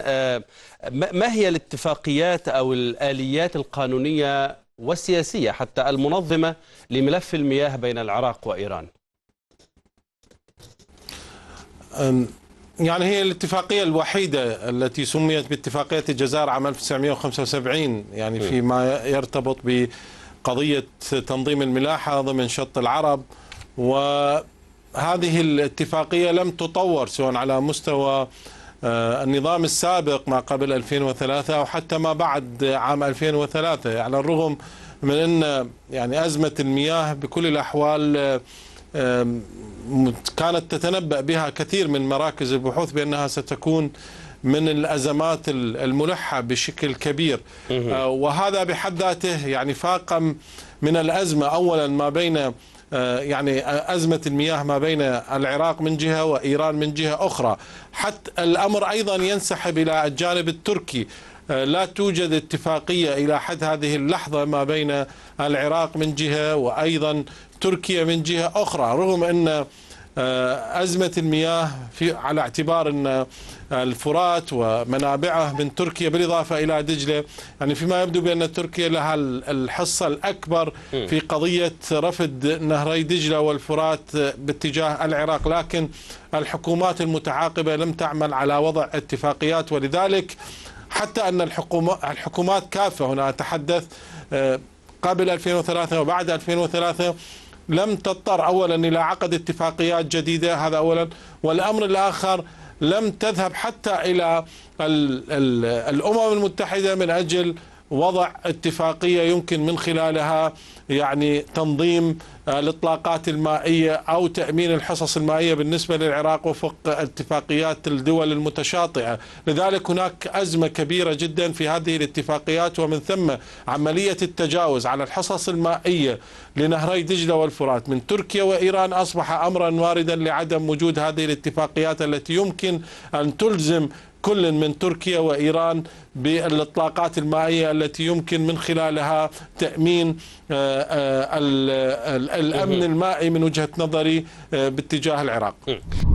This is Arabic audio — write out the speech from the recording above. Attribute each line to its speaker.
Speaker 1: آه، ما هي الاتفاقيات أو الآليات القانونية والسياسية حتى المنظمة لملف المياه بين العراق وإيران يعني هي الاتفاقية الوحيدة التي سميت باتفاقية الجزائر عام 1975 يعني فيما يرتبط بقضية تنظيم الملاحة ضمن شط العرب وهذه الاتفاقية لم تطور سواء على مستوى آه، النظام السابق ما قبل 2003 او حتى ما بعد عام 2003 على يعني الرغم من أن يعني أزمة المياه بكل الأحوال آه، كانت تتنبأ بها كثير من مراكز البحوث بأنها ستكون من الأزمات الملحة بشكل كبير آه، وهذا بحد ذاته يعني فاقم من الأزمة أولا ما بين آه، يعني أزمة المياه ما بين العراق من جهة وإيران من جهة أخرى حتى الأمر أيضا ينسحب إلى الجانب التركي آه، لا توجد اتفاقية إلى حد هذه اللحظة ما بين العراق من جهة وأيضا تركيا من جهة أخرى رغم أن آه، أزمة المياه في على اعتبار أن آه، الفرات ومنابعه من تركيا بالإضافة إلى دجلة يعني فيما يبدو بأن تركيا لها الحصة الأكبر في قضية رفض نهري دجلة والفرات باتجاه العراق لكن الحكومات المتعاقبة لم تعمل على وضع اتفاقيات ولذلك حتى أن الحكومات كافة هنا أتحدث آه، قبل 2003 وبعد 2003 لم تضطر أولا إلى عقد اتفاقيات جديدة هذا أولا والأمر الآخر لم تذهب حتى إلى الأمم المتحدة من أجل وضع اتفاقية يمكن من خلالها يعني تنظيم الاطلاقات آه، المائيه او تامين الحصص المائيه بالنسبه للعراق وفق اتفاقيات الدول المتشاطئه، لذلك هناك ازمه كبيره جدا في هذه الاتفاقيات ومن ثم عمليه التجاوز على الحصص المائيه لنهري دجله والفرات من تركيا وايران اصبح امرا واردا لعدم وجود هذه الاتفاقيات التي يمكن ان تلزم كل من تركيا وإيران بالاطلاقات المائية التي يمكن من خلالها تأمين آه، آه، الأمن المائي من وجهة نظري آه، باتجاه العراق